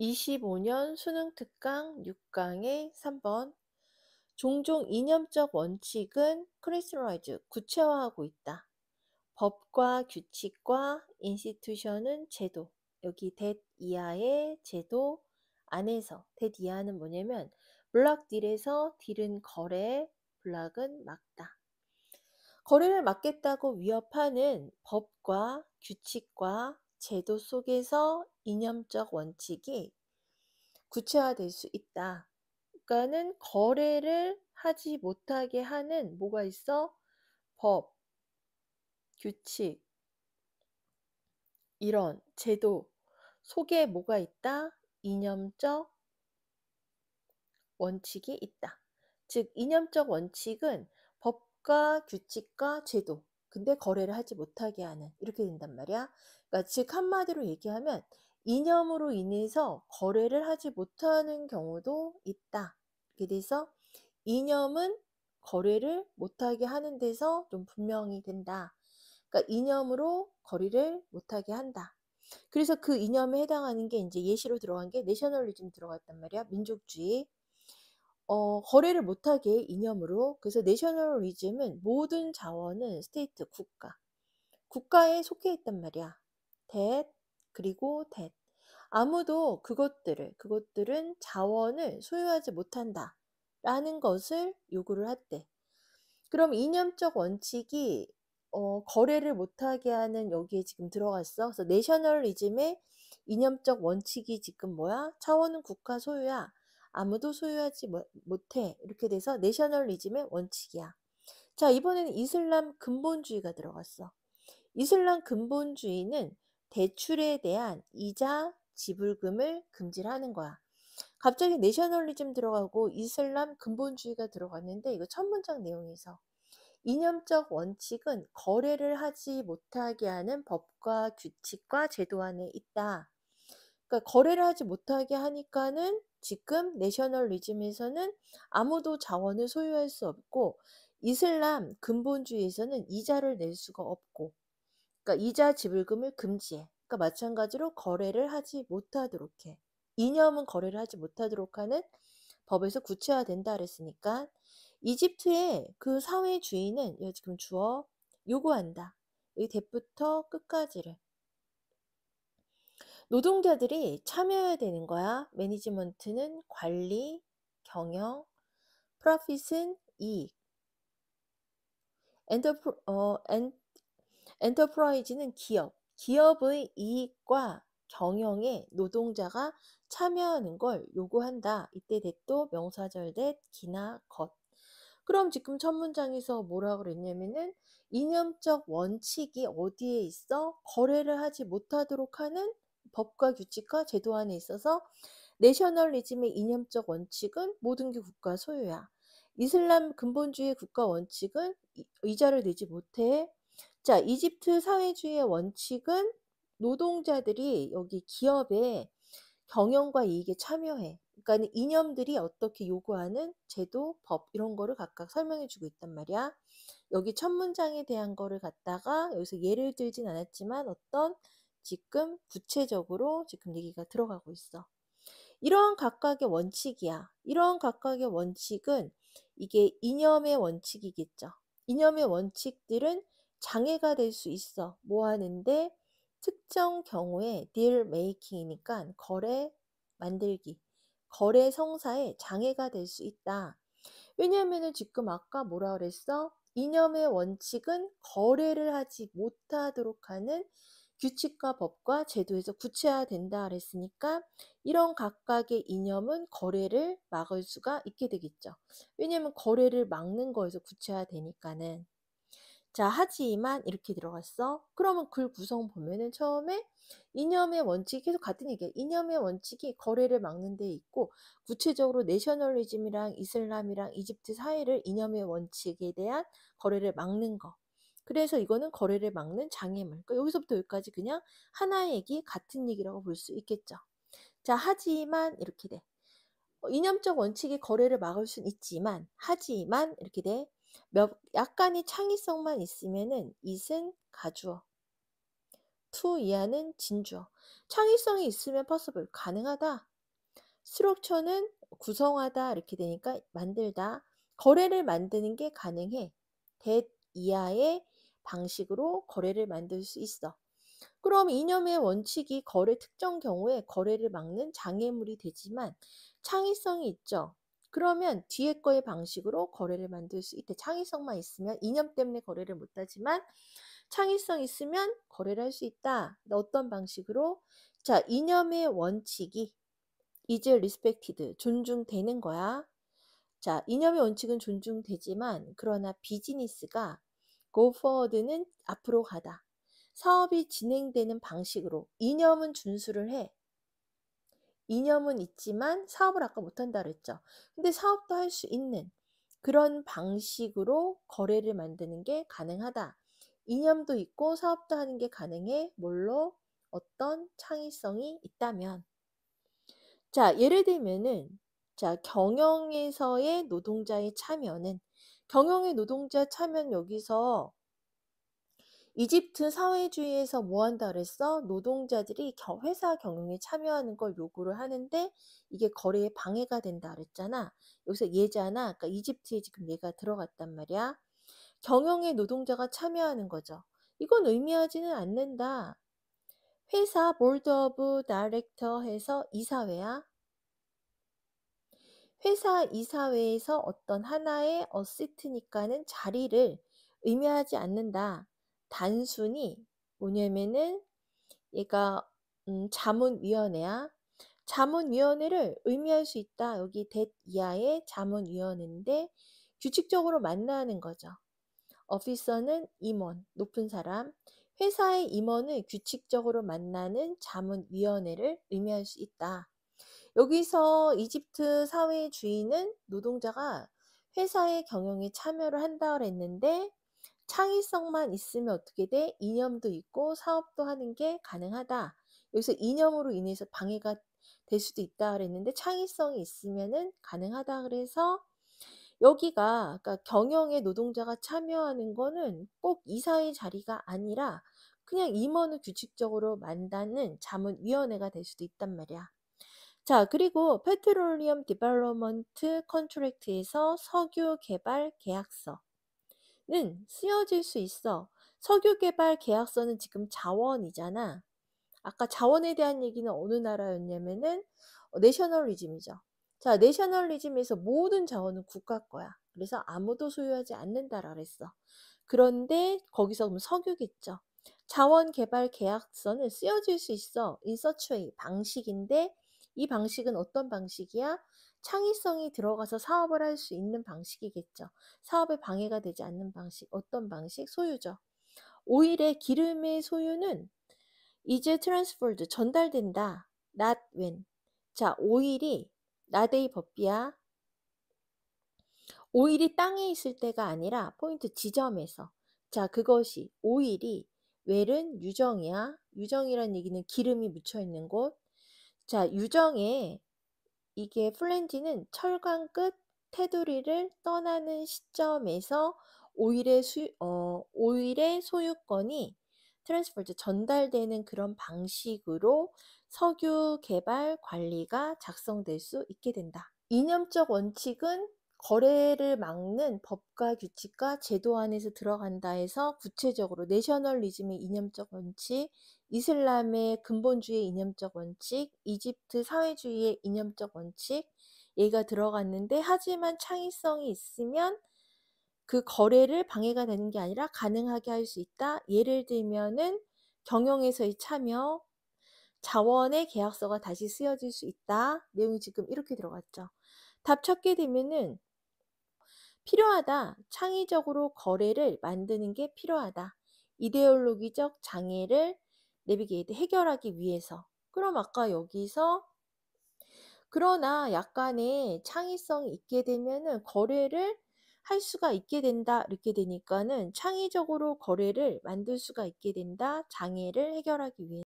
25년 수능 특강 6강의 3번 종종 이념적 원칙은 크리스로이즈 구체화하고 있다. 법과 규칙과 인시튜션은 제도 여기 대 이하의 제도 안에서 대 이하는 뭐냐면 블락 딜에서 딜은 거래 블락은 막다. 거래를 막겠다고 위협하는 법과 규칙과 제도 속에서 이념적 원칙이 구체화될 수 있다. 그러니까는 거래를 하지 못하게 하는 뭐가 있어? 법, 규칙, 이런 제도 속에 뭐가 있다? 이념적 원칙이 있다. 즉, 이념적 원칙은 법과 규칙과 제도, 근데 거래를 하지 못하게 하는, 이렇게 된단 말이야. 그러니까 즉, 한마디로 얘기하면 이념으로 인해서 거래를 하지 못하는 경우도 있다. 그래서 이념은 거래를 못하게 하는 데서 좀 분명히 된다. 그러니까 이념으로 거래를 못하게 한다. 그래서 그 이념에 해당하는 게 이제 예시로 들어간 게 내셔널리즘 들어갔단 말이야. 민족주의. 어, 거래를 못하게 이념으로. 그래서 내셔널리즘은 모든 자원은 스테이트, 국가. 국가에 속해 있단 말이야. 대 그리고 대 아무도 그것들을, 그것들은 자원을 소유하지 못한다. 라는 것을 요구를 할때 그럼 이념적 원칙이 어, 거래를 못하게 하는 여기에 지금 들어갔어. 그래서 내셔널리즘의 이념적 원칙이 지금 뭐야? 차원은 국가 소유야. 아무도 소유하지 뭐, 못해. 이렇게 돼서 내셔널리즘의 원칙이야. 자, 이번에는 이슬람 근본주의가 들어갔어. 이슬람 근본주의는 대출에 대한 이자 지불금을 금지 하는 거야. 갑자기 내셔널리즘 들어가고 이슬람 근본주의가 들어갔는데 이거 첫 문장 내용에서 이념적 원칙은 거래를 하지 못하게 하는 법과 규칙과 제도 안에 있다. 그러니까 거래를 하지 못하게 하니까는 지금 내셔널리즘에서는 아무도 자원을 소유할 수 없고 이슬람 근본주의에서는 이자를 낼 수가 없고 그러니까 이자 지불금을 금지해. 그러니까 마찬가지로 거래를 하지 못하도록 해. 이념은 거래를 하지 못하도록 하는 법에서 구체화된다 그랬으니까 이집트의 그 사회주의는 지금 주어 요구한다. 이 대부터 끝까지를. 노동자들이 참여해야 되는 거야. 매니지먼트는 관리, 경영, 프로핏은 이익. 엔터프, 어, 엔, 엔터프라이즈는 기업, 기업의 이익과 경영에 노동자가 참여하는 걸 요구한다. 이때 됐도 명사절 됐 기나 것. 그럼 지금 첫 문장에서 뭐라 고 그랬냐면은 이념적 원칙이 어디에 있어 거래를 하지 못하도록 하는 법과 규칙과 제도 안에 있어서 내셔널리즘의 이념적 원칙은 모든 게 국가 소유야. 이슬람 근본주의 국가 원칙은 이자를 내지 못해 자, 이집트 사회주의의 원칙은 노동자들이 여기 기업의 경영과 이익에 참여해. 그러니까 이념들이 어떻게 요구하는 제도, 법 이런 거를 각각 설명해 주고 있단 말이야. 여기 첫 문장에 대한 거를 갖다가 여기서 예를 들진 않았지만 어떤 지금 구체적으로 지금 얘기가 들어가고 있어. 이러한 각각의 원칙이야. 이러한 각각의 원칙은 이게 이념의 원칙이겠죠. 이념의 원칙들은 장애가 될 수 있어. 뭐 하는데 특정 경우에 deal making이니까 거래 만들기, 거래 성사에 장애가 될 수 있다. 왜냐면은 지금 아까 뭐라 그랬어? 이념의 원칙은 거래를 하지 못하도록 하는 규칙과 법과 제도에서 구체화된다 그랬으니까 이런 각각의 이념은 거래를 막을 수가 있게 되겠죠. 왜냐하면 거래를 막는 거에서 구체화되니까는. 자, 하지만 이렇게 들어갔어. 그러면 글 그 구성 보면은 처음에 이념의 원칙이 계속 같은 얘기야. 이념의 원칙이 거래를 막는 데 있고 구체적으로 내셔널리즘이랑 이슬람이랑 이집트 사이를 이념의 원칙에 대한 거래를 막는 거. 그래서 이거는 거래를 막는 장애물. 그러니까 여기서부터 여기까지 그냥 하나의 얘기, 같은 얘기라고 볼 수 있겠죠. 자, 하지만 이렇게 돼. 어, 이념적 원칙이 거래를 막을 수는 있지만, 하지만 이렇게 돼. 몇, 약간의 창의성만 있으면은 이은 가주어. 투 이하는 진주어. 창의성이 있으면 possible 가능하다. 스트럭처는 구성하다 이렇게 되니까 만들다. 거래를 만드는 게 가능해. 대 이하의 방식으로 거래를 만들 수 있어. 그럼 이념의 원칙이 거래 특정 경우에 거래를 막는 장애물이 되지만 창의성이 있죠. 그러면 뒤에 거의 방식으로 거래를 만들 수있때 창의성만 있으면 이념 때문에 거래를 못하지만 창의성 있으면 거래를 할 수 있다. 어떤 방식으로? 자, 이념의 원칙이 이제 리스펙티드 존중되는 거야. 자, 이념의 원칙은 존중되지만 그러나 비즈니스가 고 o f o 는 앞으로 가다. 사업이 진행되는 방식으로 이념은 준수를 해. 이념은 있지만 사업을 아까 못한다 그랬죠. 근데 사업도 할 수 있는 그런 방식으로 거래를 만드는 게 가능하다. 이념도 있고 사업도 하는 게 가능해. 뭘로? 어떤 창의성이 있다면. 자, 예를 들면은, 자, 경영에서의 노동자의 참여는, 경영의 노동자 참여는 여기서 이집트 사회주의에서 뭐 한다 그랬어? 노동자들이 회사 경영에 참여하는 걸 요구를 하는데 이게 거래에 방해가 된다 그랬잖아. 여기서 예잖아. 그러니까 이집트에 지금 얘가 들어갔단 말이야. 경영에 노동자가 참여하는 거죠. 이건 의미하지는 않는다. 회사 볼드 오브 다렉터 해서 이사회야. 회사 이사회에서 어떤 하나의 어시트니까는 자리를 의미하지 않는다. 단순히 뭐냐면은 얘가 음, 자문위원회야. 자문위원회를 의미할 수 있다. 여기 대 이하의 자문위원회인데 규칙적으로 만나는 거죠. 어피서는 임원, 높은 사람, 회사의 임원을 규칙적으로 만나는 자문위원회를 의미할 수 있다. 여기서 이집트 사회주의는 노동자가 회사의 경영에 참여를 한다고 했는데 창의성만 있으면 어떻게 돼? 이념도 있고 사업도 하는 게 가능하다. 여기서 이념으로 인해서 방해가 될 수도 있다 그랬는데 창의성이 있으면은 가능하다 그래서 여기가 그러니까 경영의 노동자가 참여하는 거는 꼭 이사의 자리가 아니라 그냥 임원을 규칙적으로 만다는 자문위원회가 될 수도 있단 말이야. 자, 그리고 페트롤리엄 디벨로먼트 컨트랙트에서 석유 개발 계약서 는 쓰여질 수 있어. 석유 개발 계약서는 지금 자원이잖아. 아까 자원에 대한 얘기는 어느 나라였냐면은 내셔널리즘이죠. 어, 자, 내셔널리즘에서 모든 자원은 국가 거야. 그래서 아무도 소유하지 않는다라 고했어 그런데 거기서 그럼 석유겠죠. 자원 개발 계약서는 쓰여질 수 있어. 인서츄의 방식인데 이 방식은 어떤 방식이야? 창의성이 들어가서 사업을 할 수 있는 방식이겠죠. 사업에 방해가 되지 않는 방식, 어떤 방식? 소유죠. 오일의 기름의 소유는 이제 트랜스폴드 전달된다. not when. 자, 오일이 나데이 법비야. 오일이 땅에 있을 때가 아니라 포인트 지점에서. 자, 그것이 오일이 웰은 유정이야. 유정이란 얘기는 기름이 묻혀 있는 곳. 자, 유정에 이게 플랜지는 철강끝 테두리를 떠나는 시점에서 오일의, 수, 어, 오일의 소유권이 트랜스포트 전달되는 그런 방식으로 석유 개발 관리가 작성될 수 있게 된다. 이념적 원칙은 거래를 막는 법과 규칙과 제도 안에서 들어간다 해서 구체적으로 내셔널리즘의 이념적 원칙, 이슬람의 근본주의 이념적 원칙, 이집트 사회주의의 이념적 원칙, 얘가 들어갔는데 하지만 창의성이 있으면 그 거래를 방해가 되는 게 아니라 가능하게 할 수 있다. 예를 들면은 경영에서의 참여, 자원의 계약서가 다시 쓰여질 수 있다. 내용이 지금 이렇게 들어갔죠. 답 찾게 되면은 필요하다. 창의적으로 거래를 만드는 게 필요하다. 이데올로기적 장애를 내비게이트 해결하기 위해서. 그럼 아까 여기서 그러나 약간의 창의성이 있게 되면은 거래를 할 수가 있게 된다. 이렇게 되니까는 창의적으로 거래를 만들 수가 있게 된다. 장애를 해결하기 위해 서